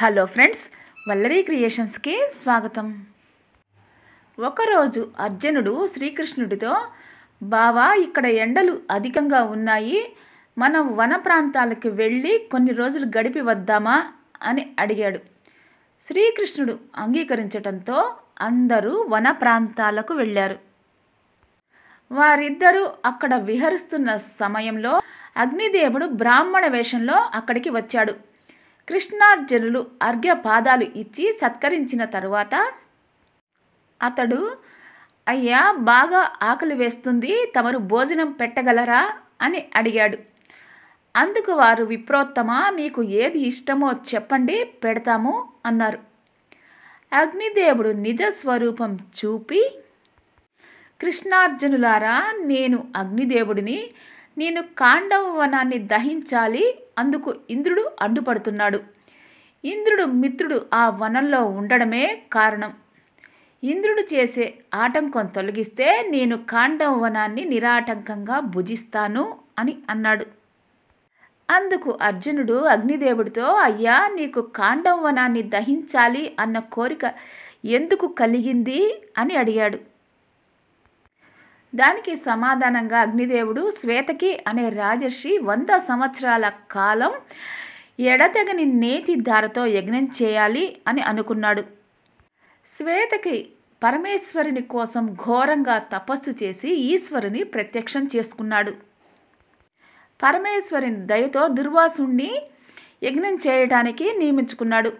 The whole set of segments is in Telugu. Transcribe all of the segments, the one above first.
హలో ఫ్రెండ్స్ వల్లరీ క్రియేషన్స్కి స్వాగతం ఒకరోజు అర్జునుడు శ్రీకృష్ణుడితో బావా ఇక్కడ ఎండలు అధికంగా ఉన్నాయి మనం వన ప్రాంతాలకు వెళ్ళి కొన్ని రోజులు గడిపి వద్దామా అని అడిగాడు శ్రీకృష్ణుడు అంగీకరించడంతో అందరూ వన ప్రాంతాలకు వెళ్ళారు వారిద్దరూ అక్కడ విహరిస్తున్న సమయంలో అగ్నిదేవుడు బ్రాహ్మణ వేషంలో అక్కడికి వచ్చాడు కృష్ణార్జునులు అర్ఘ్యపాదాలు ఇచ్చి సత్కరించిన తరువాత అతడు అయ్యా బాగా ఆకలి వేస్తుంది తమరు భోజనం పెట్టగలరా అని అడిగాడు అందుకు వారు విప్రోత్తమ మీకు ఏది ఇష్టమో చెప్పండి పెడతాము అన్నారు అగ్నిదేవుడు నిజ స్వరూపం చూపి కృష్ణార్జునులారా నేను అగ్నిదేవుడిని నేను కాండవ వనాన్ని దహించాలి అందుకు ఇంద్రుడు అడ్డుపడుతున్నాడు ఇంద్రుడు మిత్రుడు ఆ వనంలో ఉండడమే కారణం ఇంద్రుడు చేసే ఆటంకం తొలగిస్తే నేను కాండవ వనాన్ని నిరాటంకంగా భుజిస్తాను అని అన్నాడు అందుకు అర్జునుడు అగ్నిదేవుడితో అయ్యా నీకు కాండం వనాన్ని దహించాలి అన్న కోరిక ఎందుకు కలిగింది అని అడిగాడు దానికి సమాధానంగా అగ్నిదేవుడు శ్వేతకి అనే రాజర్షి వంద సంవత్సరాల కాలం ఎడతెగని నేతి ధారతో యజ్ఞం చేయాలి అని అనుకున్నాడు శ్వేతకి పరమేశ్వరుని కోసం ఘోరంగా తపస్సు చేసి ఈశ్వరుని ప్రత్యక్షం చేసుకున్నాడు పరమేశ్వరుని దయతో దుర్వాసుణ్ణి యజ్ఞం చేయడానికి నియమించుకున్నాడు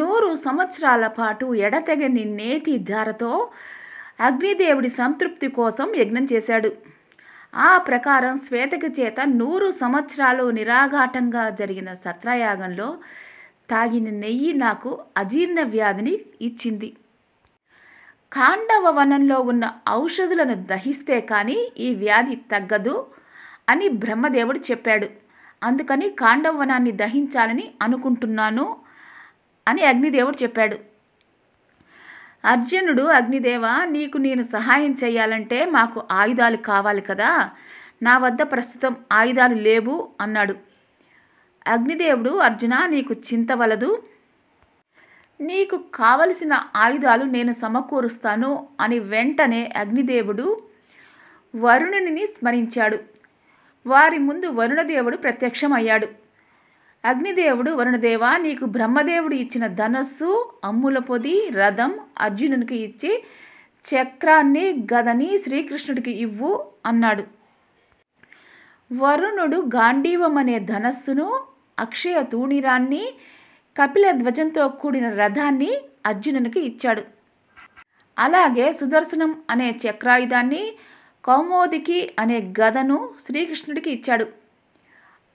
నూరు సంవత్సరాల పాటు ఎడతెగని నేతి ధారతో అగ్నిదేవుడి సంతృప్తి కోసం యజ్ఞం చేశాడు ఆ ప్రకారం శ్వేతకి చేత నూరు సంవత్సరాలు నిరాఘాటంగా జరిగిన సత్రయాగంలో తాగిన నెయ్యి నాకు అజీర్ణ వ్యాధిని ఇచ్చింది కాండవ వనంలో ఉన్న ఔషధులను దహిస్తే కానీ ఈ వ్యాధి తగ్గదు అని బ్రహ్మదేవుడు చెప్పాడు అందుకని కాండవ వనాన్ని దహించాలని అనుకుంటున్నాను అని అగ్నిదేవుడు చెప్పాడు అర్జునుడు అగ్నిదేవ నీకు నేను సహాయం చేయాలంటే మాకు ఆయుధాలు కావాలి కదా నా వద్ద ప్రస్తుతం ఆయుధాలు లేవు అన్నాడు అగ్నిదేవుడు అర్జున నీకు చింత వలదు నీకు కావలసిన ఆయుధాలు నేను సమకూరుస్తాను అని వెంటనే అగ్నిదేవుడు వరుణుని స్మరించాడు వారి ముందు వరుణదేవుడు ప్రత్యక్షమయ్యాడు అగ్నిదేవుడు వరుణదేవ నీకు బ్రహ్మదేవుడు ఇచ్చిన ధనస్సు అమ్ముల పొది రథం అర్జునునికి ఇచ్చి చక్రాన్ని గదని శ్రీకృష్ణుడికి ఇవ్వు అన్నాడు వరుణుడు గాంధీవం అనే ధనస్సును అక్షయ తూణీరాన్ని కపిల ధ్వజంతో కూడిన రథాన్ని అర్జునునికి ఇచ్చాడు అలాగే సుదర్శనం అనే చక్రాయుధాన్ని కౌమోదికి అనే గదను శ్రీకృష్ణుడికి ఇచ్చాడు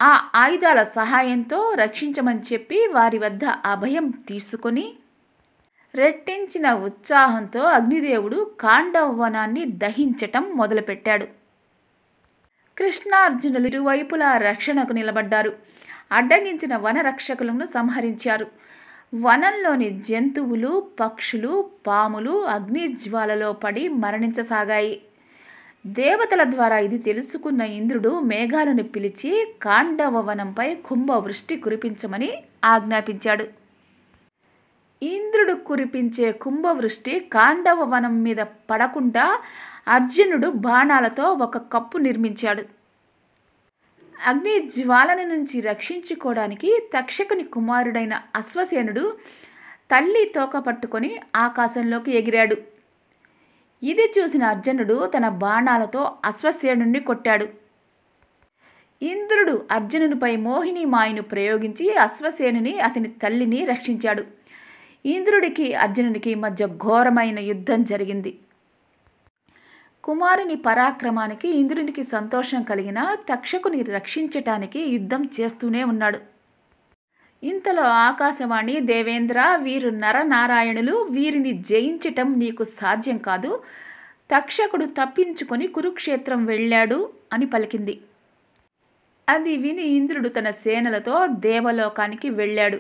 ఆ ఆయుధాల సహాయంతో రక్షించమని చెప్పి వారి వద్ద అభయం తీసుకొని రెట్టించిన ఉత్సాహంతో అగ్నిదేవుడు కాండవనాన్ని దహించటం మొదలుపెట్టాడు కృష్ణార్జునులు ఇరువైపులా రక్షణకు నిలబడ్డారు అడ్డగించిన వనరక్షకులను సంహరించారు వనంలోని జంతువులు పక్షులు పాములు అగ్నిజ్వాలలో పడి మరణించసాగాయి దేవతల ద్వారా ఇది తెలుసుకున్న ఇంద్రుడు మేఘాలను పిలిచి కాండవవనంపై కుంభవృష్టి కురిపించమని ఆజ్ఞాపించాడు ఇంద్రుడు కురిపించే కుంభవృష్టి కాండవ వనం మీద పడకుండా అర్జునుడు బాణాలతో ఒక కప్పు నిర్మించాడు అగ్ని జ్వాలని నుంచి రక్షించుకోవడానికి తక్షకుని కుమారుడైన అశ్వసేనుడు తల్లి తోక పట్టుకొని ఆకాశంలోకి ఎగిరాడు ఇది చూసిన అర్జునుడు తన బాణాలతో అశ్వసేనుణ్ణి కొట్టాడు ఇంద్రుడు అర్జునునిపై మోహిని మాయను ప్రయోగించి అశ్వసేనుని అతని తల్లిని రక్షించాడు ఇంద్రుడికి అర్జునునికి మధ్య ఘోరమైన యుద్ధం జరిగింది కుమారుని పరాక్రమానికి ఇంద్రునికి సంతోషం కలిగిన తక్షకుని రక్షించటానికి యుద్ధం చేస్తూనే ఉన్నాడు ఇంతలో ఆకాశవాణి దేవేంద్ర వీరు నరనారాయణులు వీరిని జయించటం నీకు సాధ్యం కాదు తక్షకుడు తప్పించుకొని కురుక్షేత్రం వెళ్ళాడు అని పలికింది అది విని ఇంద్రుడు తన సేనలతో దేవలోకానికి వెళ్ళాడు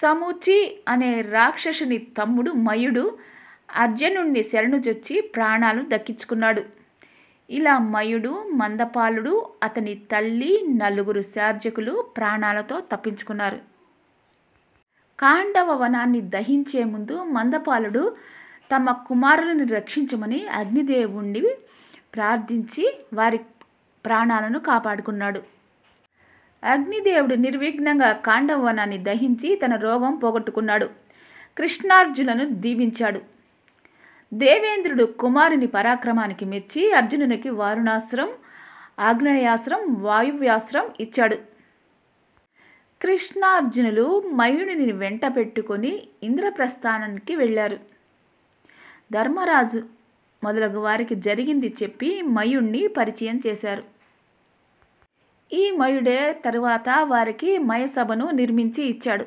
సముచి అనే రాక్షసుని తమ్ముడు మయుడు అర్జునుణ్ణి శరణుజొచ్చి ప్రాణాలు దక్కించుకున్నాడు ఇలా మయుడు మందపాలుడు అతని తల్లి నలుగురు శార్జకులు ప్రాణాలతో తప్పించుకున్నారు కాండవ వనాన్ని దహించే ముందు మందపాలుడు తమ కుమారులను రక్షించమని అగ్నిదేవుణ్ణి ప్రార్థించి వారి ప్రాణాలను కాపాడుకున్నాడు అగ్నిదేవుడు నిర్విఘ్నంగా కాండవ వనాన్ని దహించి తన రోగం పోగొట్టుకున్నాడు కృష్ణార్జులను దీవించాడు దేవేంద్రుడు కుమారుని పరాక్రమానికి మెచ్చి అర్జునునికి వారుణాశ్రం ఆగ్నేయాశ్రం వాయువ్యాశ్రం ఇచ్చాడు కృష్ణార్జునులు మయుడిని వెంట పెట్టుకొని ఇంద్రప్రస్థానానికి వెళ్ళారు ధర్మరాజు మొదలగు వారికి జరిగింది చెప్పి మయుణ్ణి పరిచయం చేశారు ఈ మయుడే తరువాత వారికి మయసభను నిర్మించి ఇచ్చాడు